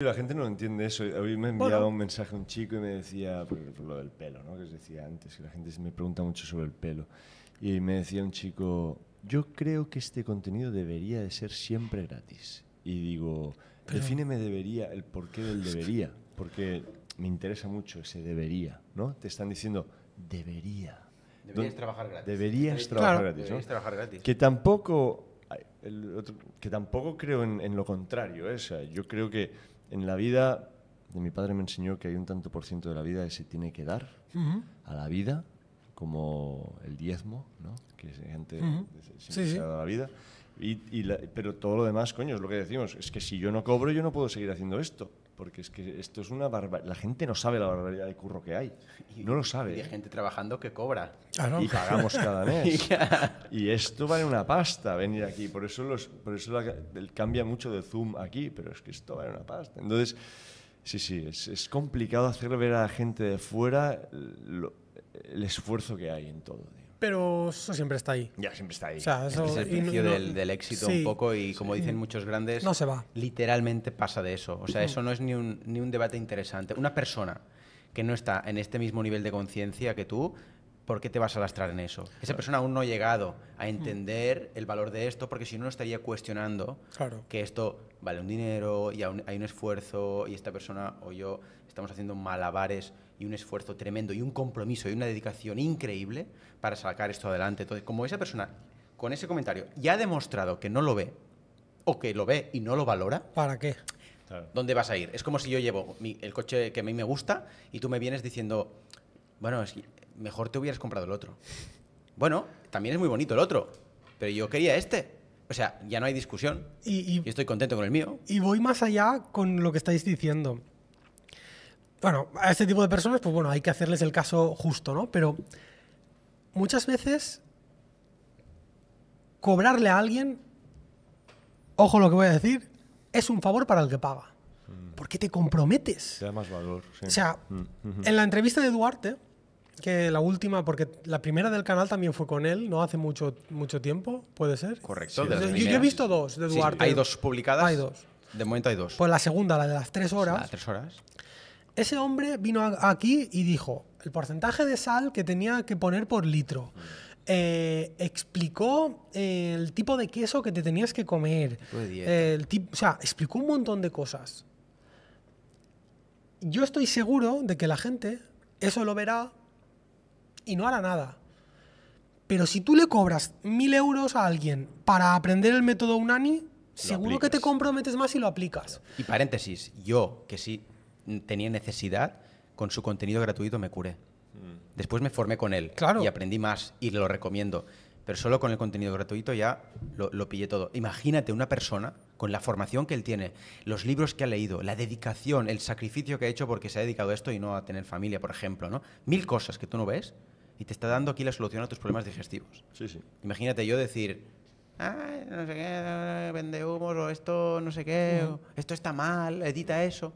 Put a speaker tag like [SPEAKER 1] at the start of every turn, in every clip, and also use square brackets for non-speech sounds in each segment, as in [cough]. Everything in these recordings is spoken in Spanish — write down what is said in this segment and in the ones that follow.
[SPEAKER 1] La gente no entiende eso. Hoy me ha enviado un mensaje un chico y me decía, por, lo del pelo, ¿no? que os decía antes, que la gente me pregunta mucho sobre el pelo. Y me decía un chico, yo creo que este contenido debería de ser siempre gratis. Y digo, define defíneme debería, el porqué del debería, porque me interesa mucho ese debería, ¿no? Te están diciendo, debería. Deberías trabajar gratis. Deberías trabajar gratis, Que tampoco, que tampoco creo en, lo contrario. ¿eh? O sea, yo creo que en la vida, mi padre me enseñó que hay un tanto por ciento de la vida que se tiene que dar a la vida, como el diezmo, ¿no? que gente que se, se dado la vida pero todo lo demás, coño, es lo que decimos. Es que si yo no cobro, yo no puedo seguir haciendo esto. Porque es que esto es una barbaridad. La gente no sabe la barbaridad de curro que hay. no lo sabe. Y hay ¿eh? gente trabajando que cobra. Ah, y pagamos cada mes. [laughs] y esto vale una pasta venir aquí. Por eso, los, por eso el, cambia mucho de Zoom aquí. Pero es que esto vale una pasta. Entonces, sí, sí, es, complicado hacer ver a la gente de fuera el
[SPEAKER 2] esfuerzo que hay en todo
[SPEAKER 3] pero eso siempre está ahí. Ya,
[SPEAKER 2] siempre está ahí. Este es el principio del, éxito un poco y como dicen muchos grandes, literalmente pasa de eso. O sea, eso mm. no es ni un, ni un debate interesante. Una persona que no está en este mismo nivel de conciencia que tú, ¿por qué te vas a lastrar en eso? Esa persona aún no ha llegado a mm. entender el valor de esto, porque si no, estaría cuestionando que esto vale un dinero y hay un esfuerzo y esta persona o yo estamos haciendo malabares y un esfuerzo tremendo y un compromiso y una dedicación increíble para sacar esto adelante. Entonces, como esa persona con ese comentario ya ha demostrado que no lo ve o que lo ve y no lo valora, ¿para qué? ¿Dónde vas a ir? Es como si yo llevo el coche que a mí me gusta y tú me vienes diciendo, bueno, es mejor te hubieras comprado el otro. Bueno, también es muy bonito el otro, pero yo quería este. O sea, ya no hay discusión. y estoy contento con el mío.
[SPEAKER 3] Y voy más allá con lo que estáis diciendo bueno, a este tipo de personas, pues bueno, hay que hacerles el caso justo, ¿no? Pero muchas veces cobrarle a alguien, ojo lo que voy a decir, es un favor para el que paga. Mm. Porque te comprometes. Te da más valor. Sí. O sea, mm, en la entrevista de Duarte, que la última, porque la primera del canal también fue con él, no hace mucho, mucho tiempo, puede ser.
[SPEAKER 2] Correcto. yo, he visto dos de Duarte. hay dos publicadas. Hay dos. De momento hay dos. Pues la segunda, la de las tres horas. las tres horas.
[SPEAKER 3] Ese hombre vino aquí y dijo el porcentaje de sal que tenía que poner por litro. Mm. Eh, explicó eh, el tipo de queso que te tenías que comer. Eh, el tipo, o sea, explicó un montón de cosas. Yo estoy seguro de que la gente eso lo verá y no hará nada. Pero si tú le cobras mil euros a alguien para aprender el método Unani, seguro que te comprometes más y lo aplicas.
[SPEAKER 2] Y paréntesis, yo que sí tenía necesidad, con su contenido gratuito me curé. Mm. Después me formé con él y aprendí más y lo recomiendo. Pero solo con el contenido gratuito ya lo, pillé todo. Imagínate una persona con la formación que él tiene, los libros que ha leído, la dedicación, el sacrificio que ha hecho porque se ha dedicado a esto y no a tener familia, por ejemplo, ¿no? Mil cosas que tú no ves y te está dando aquí la solución a tus problemas digestivos. Imagínate yo decir, no sé qué, vende humos o esto no sé qué, esto está mal, edita eso.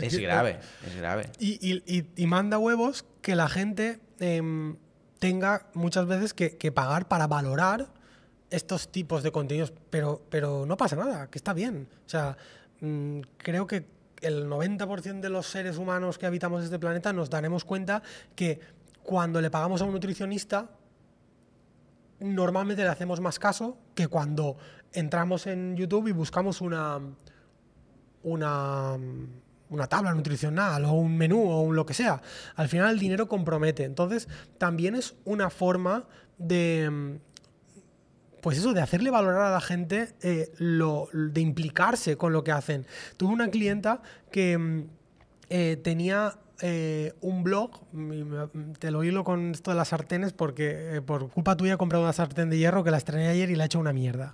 [SPEAKER 2] Es [laughs] eh, grave, es grave. Y, manda huevos que la gente
[SPEAKER 3] em, tenga muchas veces que, pagar para valorar estos tipos de contenidos, pero, pero no pasa nada, que está bien. O sea, mm, creo que el 90% de los seres humanos que habitamos este planeta nos daremos cuenta que cuando le pagamos a un nutricionista, normalmente le hacemos más caso que cuando entramos en YouTube y buscamos una, una una tabla nutricional o un menú o un lo que sea. Al final el dinero compromete. Entonces también es una forma de, mm, pues eso, de hacerle valorar a la gente, eh, lo, de implicarse con lo que hacen. Tuve una clienta que mm, eh, tenía eh, un blog, mm, te lo hilo con esto de las sartenes porque por culpa tuya he comprado una sartén de hierro que la estrené ayer y la he hecho una mierda.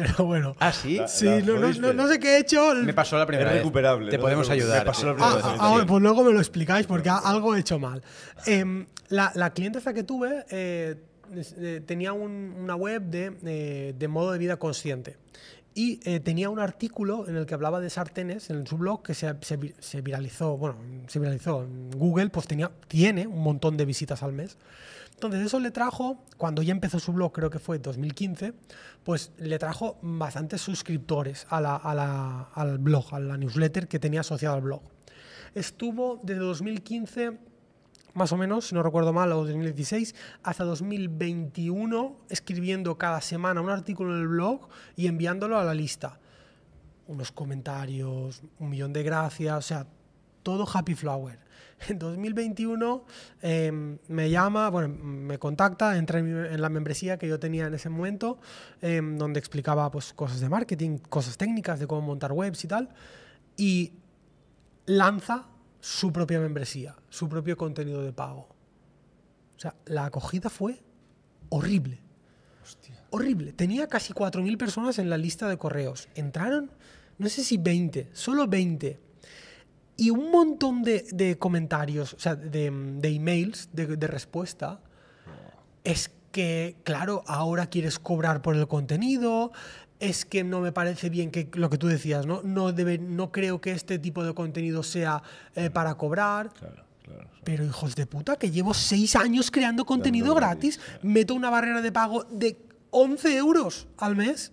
[SPEAKER 3] Pero bueno.
[SPEAKER 2] ¿Ah, sí? sí, no, sé qué he hecho. Me pasó la primera. Es recuperable. Te podemos ayudar. pues
[SPEAKER 3] luego me lo explicáis porque algo he hecho mal. Em, la, la clienteza que tuve eh, eh, tenía una web de, eh, de modo de vida consciente y eh, tenía un artículo en el que hablaba de sartenes en su blog que se, viralizó, bueno, se viralizó. Google pues tenía, tiene un montón de visitas al mes. Entonces eso le trajo, cuando ya empezó su blog, creo que fue 2015, pues le trajo bastantes suscriptores al blog, a la newsletter que tenía asociada al blog. Estuvo desde 2015 más o menos, si no recuerdo mal, o 2016, hasta 2021, escribiendo cada semana un artículo en el blog y enviándolo a la lista. Unos comentarios, un millón de gracias, o sea, todo happy flower. [laughs] En 2021 em, me llama, bueno, me contacta, entra en, la membresía que yo tenía en ese momento, em, donde explicaba pues, cosas de marketing, cosas técnicas, de cómo montar webs y tal, y lanza su propia membresía, su propio contenido de pago. O sea, la acogida fue horrible. Hostia. Horrible. Tenía casi 4.000 personas en la lista de correos. Entraron, no sé si 20, solo 20. Y un montón de, comentarios, o sea, de, emails, de, de respuesta. Es que, claro, ahora quieres cobrar por el contenido, es que no me parece bien que lo que tú decías, ¿no? No, debe, no creo que este tipo de contenido sea eh, para cobrar. Claro, Pero hijos de puta, que llevo seis años creando contenido gratis, meto una barrera de pago de 11 euros al mes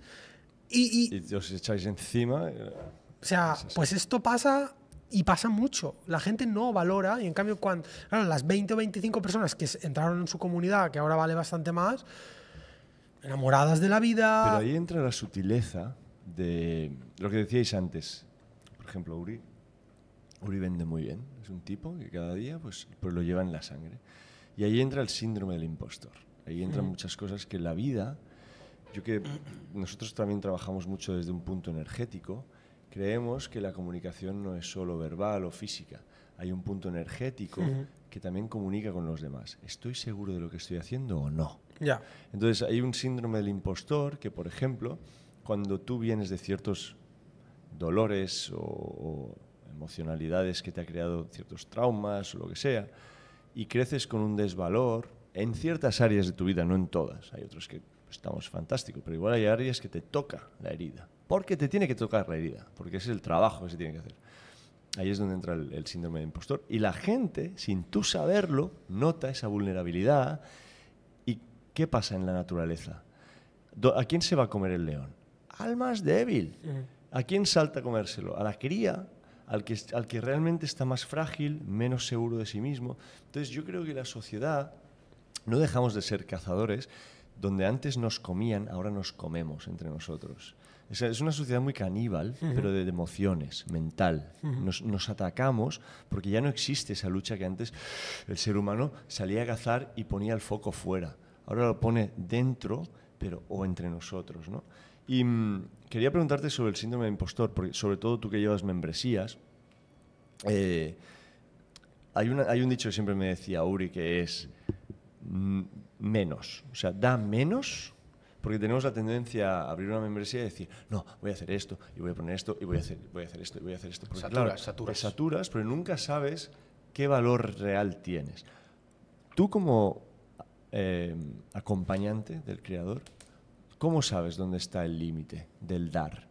[SPEAKER 3] y... y, os echáis encima. Eh, o sea, pues esto pasa y pasa mucho. La gente no valora y en cambio cuando... Claro, las 20 o 25 personas que entraron en su comunidad, que ahora vale bastante más, enamoradas de la vida. Pero ahí
[SPEAKER 1] entra la sutileza de lo que decíais antes. Por ejemplo, Uri. Uri vende muy bien. Es un tipo que cada día pues, pues lo lleva en la sangre. Y ahí entra el síndrome del impostor. Ahí entran mm. muchas cosas que la vida, yo que nosotros también trabajamos mucho desde un punto energético, creemos que la comunicación no es solo verbal o física. Hay un punto energético que también comunica con los demás. ¿Estoy seguro de lo que estoy haciendo o no? Entonces hay un síndrome del impostor que, por ejemplo, cuando tú vienes de ciertos dolores o, emocionalidades que te ha creado ciertos traumas o lo que sea, y creces con un desvalor en ciertas áreas de tu vida, no en todas. Hay otros que estamos fantásticos, pero igual hay áreas que te toca la herida. Porque te tiene que tocar la herida, porque ese es el trabajo que se tiene que hacer. Ahí es donde entra el, síndrome del impostor. Y la gente, sin tú saberlo, nota esa vulnerabilidad ¿Qué pasa en la naturaleza? ¿A quién se va a comer el león? Al más débil. ¿A quién salta a comérselo? A la cría, al que, al que realmente está más frágil, menos seguro de sí mismo. Entonces yo creo que la sociedad, no dejamos de ser cazadores, donde antes nos comían, ahora nos comemos entre nosotros. Es una sociedad muy caníbal, pero de, emociones, mental. nos, nos, atacamos porque ya no existe esa lucha que antes el ser humano salía a cazar y ponía el foco fuera ahora lo pone dentro, pero o entre nosotros, ¿no? Y mm, quería preguntarte sobre el síndrome de impostor, porque sobre todo tú que llevas membresías, eh, hay, una, hay un dicho que siempre me decía Uri que es menos, o sea, da menos porque tenemos la tendencia a abrir una membresía y decir, no, voy a hacer esto, y voy a poner esto, y voy a hacer, voy a hacer esto, y voy a hacer esto. Porque, saturas. saturas, pero nunca sabes qué valor real tienes. Tú como eh, acompañante del creador, ¿cómo sabes dónde está el límite del dar?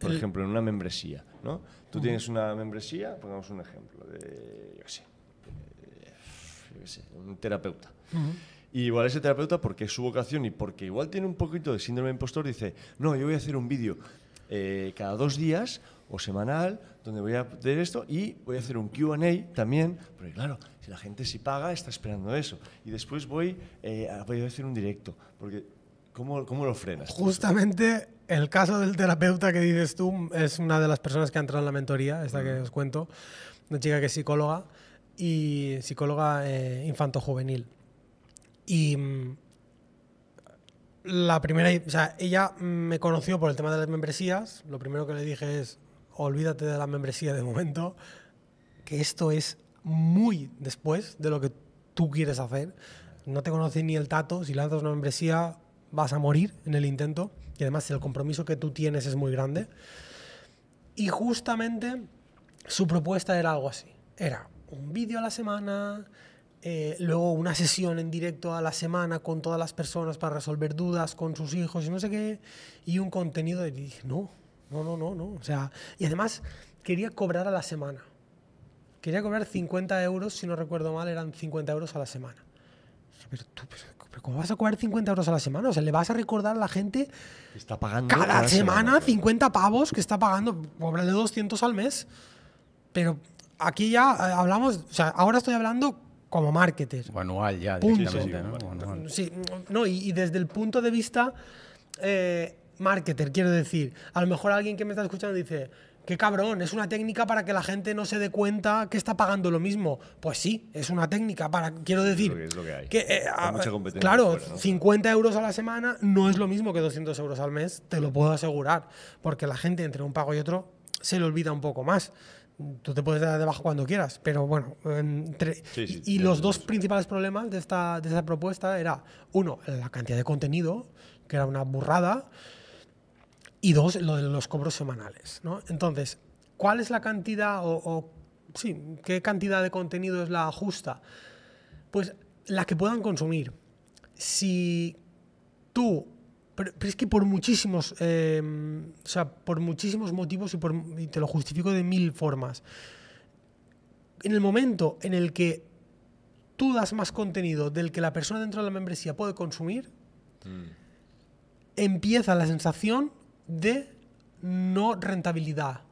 [SPEAKER 1] Por ejemplo, en una membresía, ¿no? Tú tienes una membresía, pongamos un ejemplo, de, yo qué sé, eh, un terapeuta. Y igual ese terapeuta, porque es su vocación y porque igual tiene un poquito de síndrome de impostor, dice, no, yo voy a hacer un vídeo eh, cada dos días o semanal donde voy a hacer esto y voy a hacer un QA también, porque claro, si la gente si paga está esperando eso. Y después voy, eh, voy a hacer un directo, porque ¿cómo, cómo lo frenas?
[SPEAKER 3] Justamente el caso del terapeuta que dices tú es una de las personas que ha entrado en la mentoría, esta que os cuento, una chica que es psicóloga y psicóloga eh, infanto-juvenil. Y mm, la primera, o sea, ella me conoció por el tema de las membresías. Lo primero que le dije es, olvídate de la membresía de momento, que esto es muy después de lo que tú quieres hacer. No te conoces ni el tato, si lanzas una membresía vas a morir en el intento y además el compromiso que tú tienes es muy grande. Y justamente su propuesta era algo así. Era un vídeo a la semana, eh, luego una sesión en directo a la semana con todas las personas para resolver dudas con sus hijos y no sé qué, y un contenido. de... dije, no, no, no, no, no. O sea, y además quería cobrar a la semana. Quería cobrar 50 euros, si no recuerdo mal, eran 50 euros a la semana. Pero tú, pero ¿cómo vas a cobrar 50 euros a la semana? O sea, le vas a recordar a la gente está pagando cada, semana, 50 pavos que está pagando, de 200 al mes. Pero aquí ya eh, hablamos, o sea, ahora estoy hablando como marketer. O
[SPEAKER 2] anual ya, punto. ¿no? Sí,
[SPEAKER 3] no, y, desde el punto de vista... Eh, marketer, quiero decir. A lo mejor alguien que me está escuchando dice, qué cabrón, es una técnica para que la gente no se dé cuenta que está pagando lo mismo. Pues sí, es una técnica para, quiero decir, claro, 50 euros a la semana no es lo mismo que 200 euros al mes, te lo puedo asegurar, porque la gente entre un pago y otro se le olvida un poco más. Tú te puedes dar debajo cuando quieras, pero bueno. y, los dos principales problemas de esta, de esta propuesta era, uno, la cantidad de contenido, que era una burrada y dos, lo de los cobros semanales. Entonces, ¿cuál es la cantidad o, qué cantidad de contenido es la justa? Pues la que puedan consumir. Si tú pero, es que por muchísimos, eh, o sea, por muchísimos motivos y, por, te lo justifico de mil formas. En el momento en el que tú das más contenido del que la persona dentro de la membresía puede consumir, mm. empieza la sensación de no rentabilidad.